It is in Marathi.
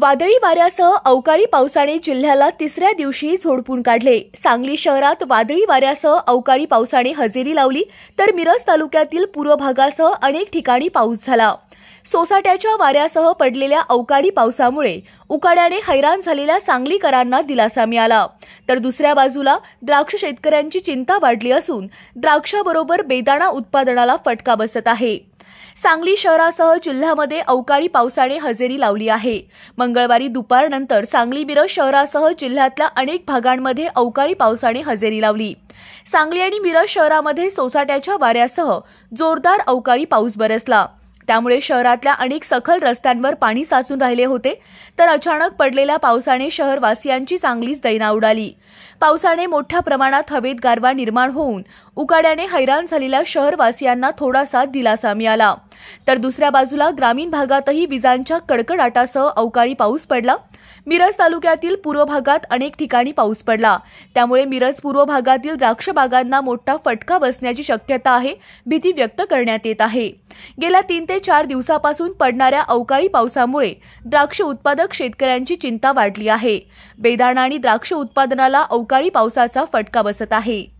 वादळी वाऱ्यासह अवकाळी पावसाने जिल्ह्याला तिसऱ्या दिवशी झोडपून काढले सांगली शहरात वादळी वाऱ्यासह अवकाळी पावसाने हजेरी लावली तर मिरज तालुक्यातील पूर्व भागासह अनेक ठिकाणी पाऊस झाला सोसाट्याच्या वाऱ्यासह पडलेल्या अवकाळी पावसामुळे उकाड्याने हैराण झालेल्या सांगलीकरांना दिलासा मिळाला तर दुसऱ्या बाजूला द्राक्ष शेतकऱ्यांची चिंता वाढली असून द्राक्षाबरोबर बेदाणा उत्पादनाला फटका बसत आहे सांगली शहरासह जिल्ह्यामध्ये अवकाळी पावसाने हजेरी लावली आहे मंगळवारी दुपारनंतर सांगली मिरज शहरासह जिल्ह्यातल्या अनेक भागांमध्ये अवकाळी पावसाने हजेरी लावली सांगली आणि मिरज शहरामध्ये सोसाट्याच्या वाऱ्यासह जोरदार अवकाळी पाऊस बरसला त्यामुळे शहरातल्या अनेक सखल रस्त्यांवर पाणी साचून राहिले होते तर अचानक पडलेल्या पावसाने शहरवासियांची चांगलीच दैना उडाली पावसाने मोठ्या प्रमाणात हवेत गारवा निर्माण होऊन उकाड्याने हैराण झालेल्या शहरवासियांना थोडासा दिलासा मिळाला तर दुसऱ्या बाजूला ग्रामीण भागातही विजांच्या कडकडाटासह अवकाळी पाऊस पडला मिरज तालुक्यातील पूर्व भागात अनेक ठिकाणी पाऊस पडला त्यामुळे मिरज पूर्व भागातील द्राक्ष बागांना मोठा फटका बसण्याची शक्यता आहे भीती व्यक्त करण्यात येत आहे गेल्या तीन ते चार दिवसापासून पडणाऱ्या अवकाळी पावसामुळे द्राक्ष उत्पादक शेतकऱ्यांची चिंता वाढली आहे बेदाणा आणि द्राक्ष उत्पादनाला अवकाळी पावसाचा फटका बसत आहे